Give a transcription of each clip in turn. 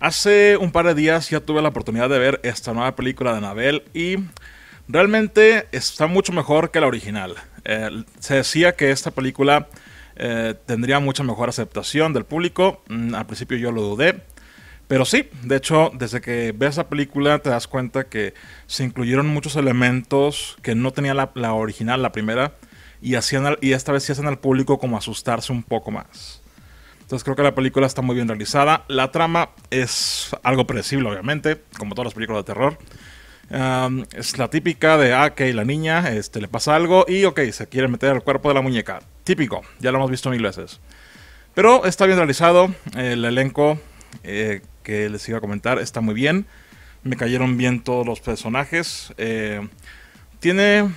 Hace un par de días ya tuve la oportunidad de ver esta nueva película de Anabel y realmente está mucho mejor que la original. Eh, se decía que esta película eh, tendría mucha mejor aceptación del público. Mm, al principio yo lo dudé. Pero sí, de hecho, desde que ves la película te das cuenta que se incluyeron muchos elementos que no tenía la, original, la primera, y, hacían y esta vez sí hacen al público como asustarse un poco más. Entonces creo que la película está muy bien realizada. La trama es algo predecible, obviamente, como todas las películas de terror. es la típica de, ah, que la niña este, le pasa algo y, ok, se quiere meter al cuerpo de la muñeca. Típico, ya lo hemos visto mil veces. Pero está bien realizado, el elenco eh, que les iba a comentar está muy bien. Me cayeron bien todos los personajes. Eh, tiene,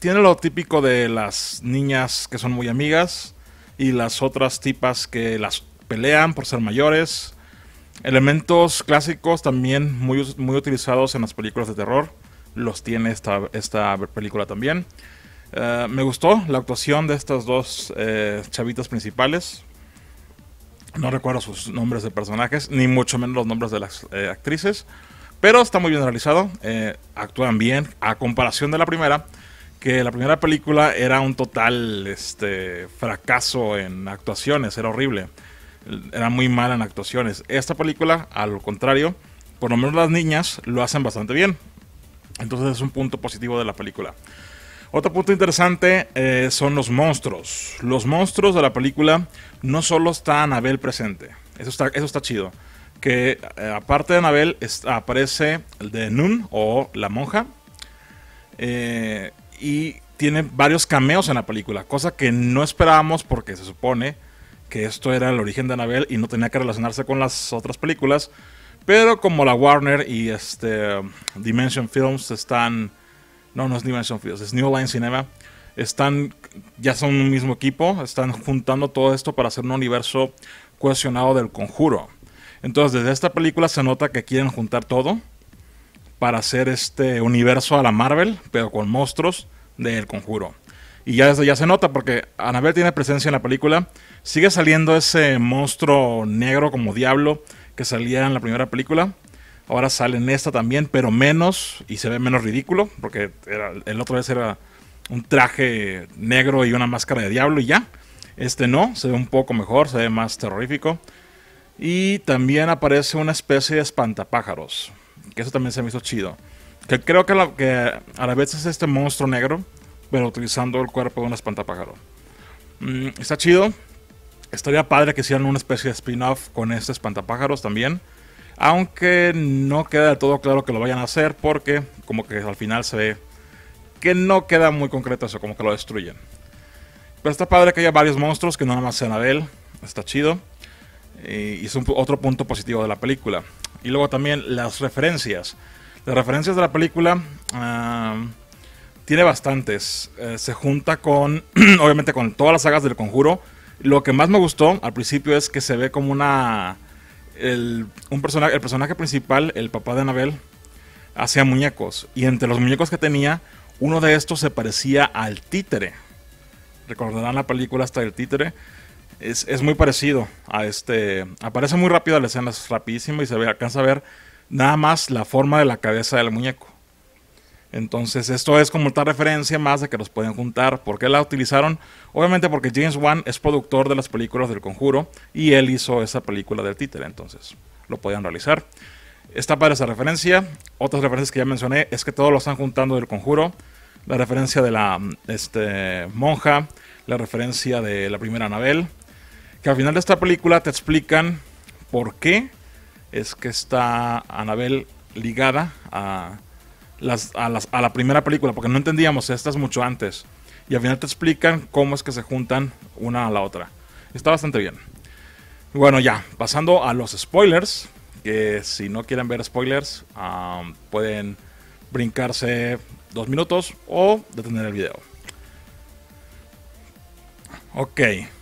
tiene lo típico de las niñas que son muy amigas y las otras tipas que las pelean por ser mayores. Elementos clásicos también muy, muy utilizados en las películas de terror. Los tiene esta, película también. Eh, me gustó la actuación de estas dos eh, chavitas principales. No recuerdo sus nombres de personajes, ni mucho menos los nombres de las eh, actrices. Pero está muy bien realizado. actúan bien. A comparación de la primera, que la primera película era un total este, fracaso en actuaciones, era horrible, era muy mala en actuaciones. Esta película, al contrario, por lo menos las niñas lo hacen bastante bien. Entonces es un punto positivo de la película. Otro punto interesante eh, son los monstruos. Los monstruos de la película no solo está Anabel presente, eso está, eso está chido. Que eh, aparte de Anabel aparece el de Nun o la monja. Eh, y tiene varios cameos en la película, cosa que no esperábamos porque se supone que esto era el origen de Anabel y no tenía que relacionarse con las otras películas. Pero como la Warner y este Dimension Films están. No, no es Dimension Films, es New Line Cinema. Están. Ya son un mismo equipo. Están juntando todo esto para hacer un universo cuestionado del conjuro. Entonces, desde esta película se nota que quieren juntar todo. Para hacer este universo a la Marvel, pero con monstruos del conjuro. Y ya, ya se nota porque Anabel tiene presencia en la película. Sigue saliendo ese monstruo negro como diablo que salía en la primera película. Ahora sale en esta también, pero menos y se ve menos ridículo porque el otro vez era un traje negro y una máscara de diablo y ya. Este no, se ve un poco mejor, se ve más terrorífico. Y también aparece una especie de espantapájaros, que eso también se me hizo chido. Que creo que, a la vez es este monstruo negro, pero utilizando el cuerpo de un espantapájaro. Mm, está chido. Estaría padre que hicieran una especie de spin-off con este espantapájaros también. Aunque no queda del todo claro que lo vayan a hacer porque como que al final se ve que no queda muy concreto eso, como que lo destruyen. Pero está padre que haya varios monstruos que no nada más sean Abel. Está chido. Y es otro punto positivo de la película. Y luego también las referencias. Las referencias de la película ah, tiene bastantes. Eh, se junta con, obviamente, con todas las sagas del conjuro. Lo que más me gustó al principio es que se ve como una. El, un personaje, el personaje principal, el papá de Anabel, hacía muñecos. Y entre los muñecos que tenía, uno de estos se parecía al títere. Recordarán la película hasta el títere. Es, muy parecido a este. Aparece muy rápido, la escena es rapidísimo y se ve, alcanza a ver nada más la forma de la cabeza del muñeco. Entonces, esto es como Otra referencia más de que los pueden juntar. ¿Por qué la utilizaron? Obviamente porque James Wan es productor de las películas del Conjuro y él hizo esa película del títere, entonces lo podían realizar. Está para esa referencia. Otras referencias que ya mencioné es que todos lo están juntando del Conjuro. La referencia de la este, monja, la referencia de la primera Anabel. Que al final de esta película te explican por qué es que está Anabel ligada a, a, la primera película, porque no entendíamos, estas mucho antes. Y al final te explican cómo es que se juntan una a la otra. Está bastante bien. Bueno, ya, pasando a los spoilers, que si no quieren ver spoilers, pueden brincarse dos minutos o detener el video. Ok,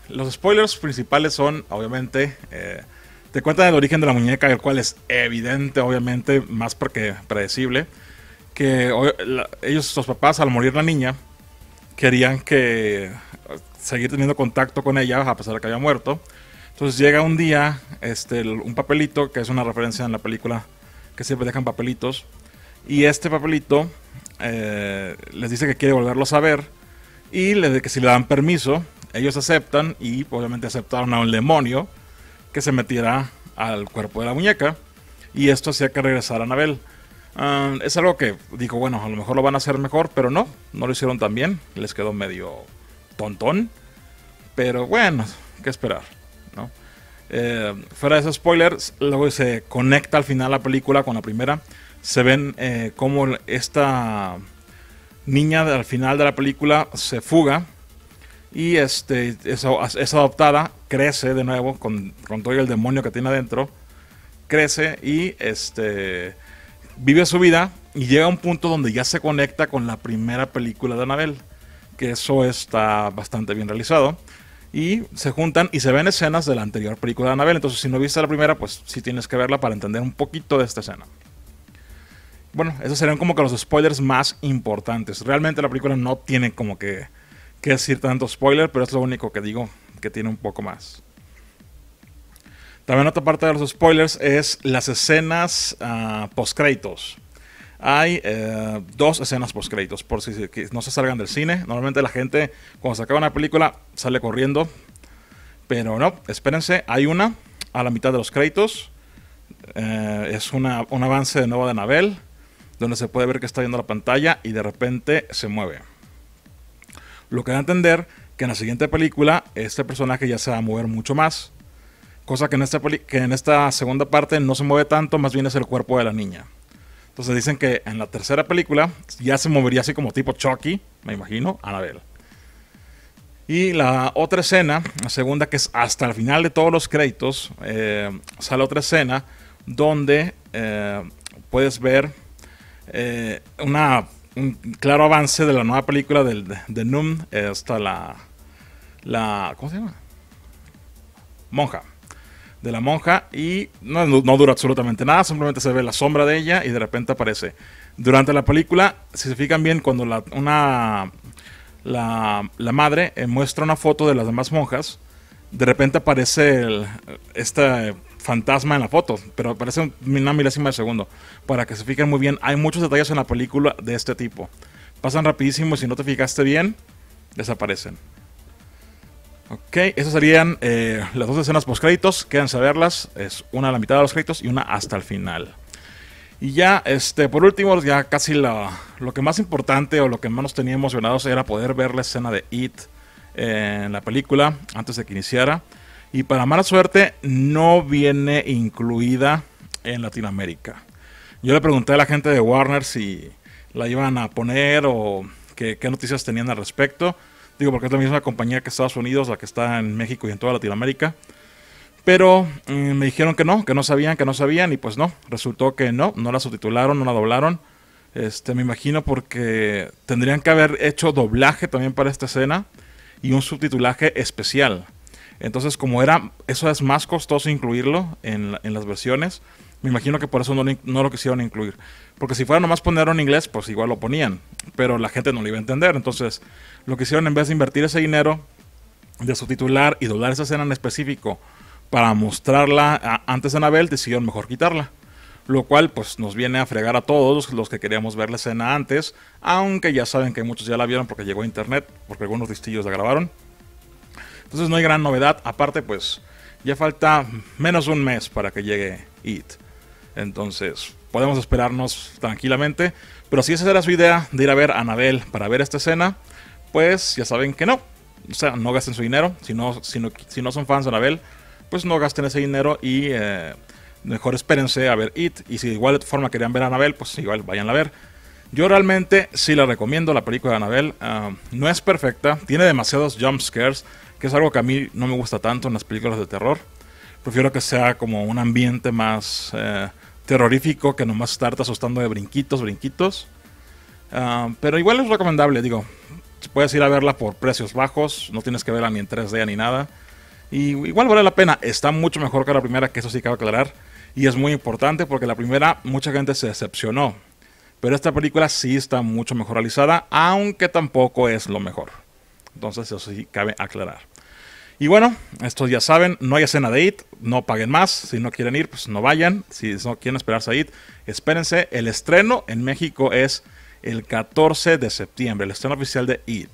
los spoilers principales son, obviamente, eh, te cuentan el origen de la muñeca, el cual es evidente, obviamente, más porque predecible. Que ellos, sus papás, al morir la niña, querían que seguir teniendo contacto con ella, a pesar de que había muerto. Entonces llega un día este, un papelito, que es una referencia en la película, que siempre dejan papelitos. Y este papelito eh, les dice que quiere volverlo a ver y le, que si le dan permiso, ellos aceptan y obviamente aceptaron a un demonio que se metiera al cuerpo de la muñeca y esto hacía que regresara Anabel. Uh, es algo que Dijo, bueno, a lo mejor lo van a hacer mejor, pero no, no lo hicieron tan bien, les quedó medio tontón, pero bueno, qué esperar, ¿no? Eh, fuera de esos spoilers, luego se conecta al final la película con la primera, se ven eh, como esta niña al final de la película se fuga y este, es, adoptada, crece de nuevo, con, todo el demonio que tiene adentro, crece y este, vive su vida y llega a un punto donde ya se conecta con la primera película de Anabel, que eso está bastante bien realizado. Y se juntan y se ven escenas de la anterior película de Anabel. Entonces, si no viste la primera, pues sí tienes que verla para entender un poquito de esta escena. Bueno, esos serían como que los spoilers más importantes. Realmente la película no tiene como que que decir tanto spoiler, pero es lo único que digo que tiene un poco más. También otra parte de los spoilers es las escenas ah, post-créditos. Hay eh, dos escenas post-créditos, por si no se salgan del cine. Normalmente la gente cuando se acaba una película sale corriendo. Pero no, espérense, hay una a la mitad de los créditos. Eh, es un avance de nuevo de Anabel, donde se puede ver que está viendo la pantalla y de repente se mueve lo que da a entender que en la siguiente película este personaje ya se va a mover mucho más. Cosa que en, esta en esta segunda parte no se mueve tanto, más bien es el cuerpo de la niña. Entonces dicen que en la tercera película ya se movería así como tipo Chucky, me imagino, Anabel. Y la otra escena, la segunda que es hasta el final de todos los créditos, eh, sale otra escena donde eh, puedes ver eh, una un claro avance de la nueva película de, de Noom, está la, la... ¿Cómo se llama? Monja. De la monja y no, dura absolutamente nada, simplemente se ve la sombra de ella y de repente aparece. Durante la película, si se fijan bien, cuando la, una, la, la madre eh, muestra una foto de las demás monjas, de repente aparece esta fantasma en la foto, pero aparece una milésima de segundo. Para que se fijen muy bien, hay muchos detalles en la película de este tipo. Pasan rapidísimo y si no te fijaste bien, desaparecen. Ok, esas serían eh, las dos escenas post créditos. Quédense a verlas. Es una a la mitad de los créditos y una hasta el final. Y ya, este, por último, ya casi la, lo que más importante o lo que más nos tenía emocionados era poder ver la escena de It en la película antes de que iniciara. Y para mala suerte, no viene incluida en Latinoamérica. Yo le pregunté a la gente de Warner si la iban a poner o qué, noticias tenían al respecto. Digo, porque es la misma compañía que Estados Unidos, la que está en México y en toda Latinoamérica. Pero eh, me dijeron que no, que no sabían, que no sabían, y pues no, resultó que no, no la subtitularon, no la doblaron. Este, me imagino porque tendrían que haber hecho doblaje también para esta escena y un subtitulaje especial. Entonces, como era, eso es más costoso incluirlo en, las versiones, me imagino que por eso no, no, lo quisieron incluir. Porque si fuera nomás ponerlo en inglés, pues igual lo ponían, pero la gente no lo iba a entender. Entonces, lo que hicieron en vez de invertir ese dinero, de subtitular y doblar esa escena en específico para mostrarla antes de Anabel, decidieron mejor quitarla lo cual pues nos viene a fregar a todos los que queríamos ver la escena antes, aunque ya saben que muchos ya la vieron porque llegó a internet, porque algunos listillos la grabaron. Entonces no hay gran novedad. Aparte, pues ya falta menos un mes para que llegue It. Entonces podemos esperarnos tranquilamente. Pero si esa era su idea de ir a ver a Anabel para ver esta escena, pues ya saben que no. O sea, no gasten su dinero. Si no, si no, son fans de Anabel, pues no gasten ese dinero y eh, mejor espérense a ver It. Y si de igual forma querían ver a Anabel, pues igual vayan a ver. Yo realmente sí la recomiendo, la película de Anabel. Ah, no es perfecta, tiene demasiados jump scares que es algo que a mí no me gusta tanto en las películas de terror. Prefiero que sea como un ambiente más eh, terrorífico que nomás estarte asustando de brinquitos, brinquitos. Ah, pero igual es recomendable, digo. Puedes ir a verla por precios bajos, no tienes que verla ni en 3D ni nada. Y igual vale la pena, está mucho mejor que la primera, que eso sí cabe aclarar. Y es muy importante porque la primera mucha gente se decepcionó. Pero esta película sí está mucho mejor realizada, aunque tampoco es lo mejor. Entonces eso sí cabe aclarar. Y bueno, estos ya saben, no hay escena de IT, no paguen más, si no quieren ir, pues no vayan, si no quieren esperarse a IT, espérense, el estreno en México es el 14 de septiembre, el estreno oficial de IT.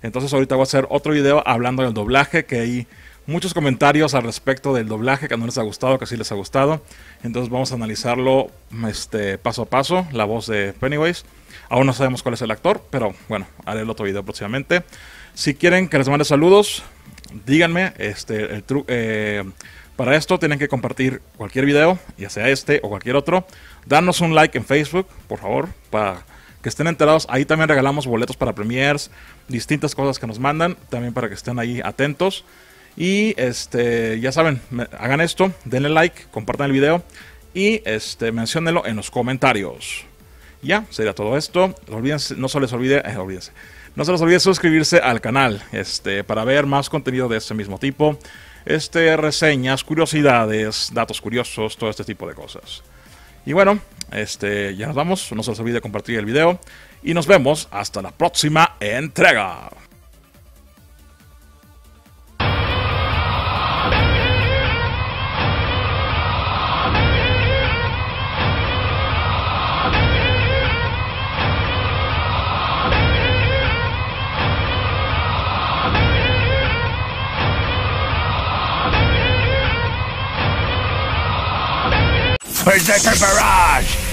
Entonces ahorita voy a hacer otro video hablando del doblaje, que hay muchos comentarios al respecto del doblaje que no les ha gustado, que sí les ha gustado. Entonces vamos a analizarlo este, paso a paso, la voz de Pennywise. Aún no sabemos cuál es el actor, pero bueno, haré el otro video próximamente. Si quieren que les mande saludos, díganme, este, el eh, para esto tienen que compartir cualquier video, ya sea este o cualquier otro. Danos un like en Facebook, por favor, para que estén enterados. Ahí también regalamos boletos para premiers, distintas cosas que nos mandan, también para que estén ahí atentos. Y este, ya saben, hagan esto, denle like, compartan el video y este, menciónenlo en los comentarios. Ya, sería todo esto. no se les olvide, eh, olvídense. No se les olvide suscribirse al canal este, para ver más contenido de este mismo tipo. Este, reseñas, curiosidades, datos curiosos, todo este tipo de cosas. Y bueno, este, ya nos vamos. No se les olvide compartir el video. Y nos vemos hasta la próxima entrega. Berserker Barrage!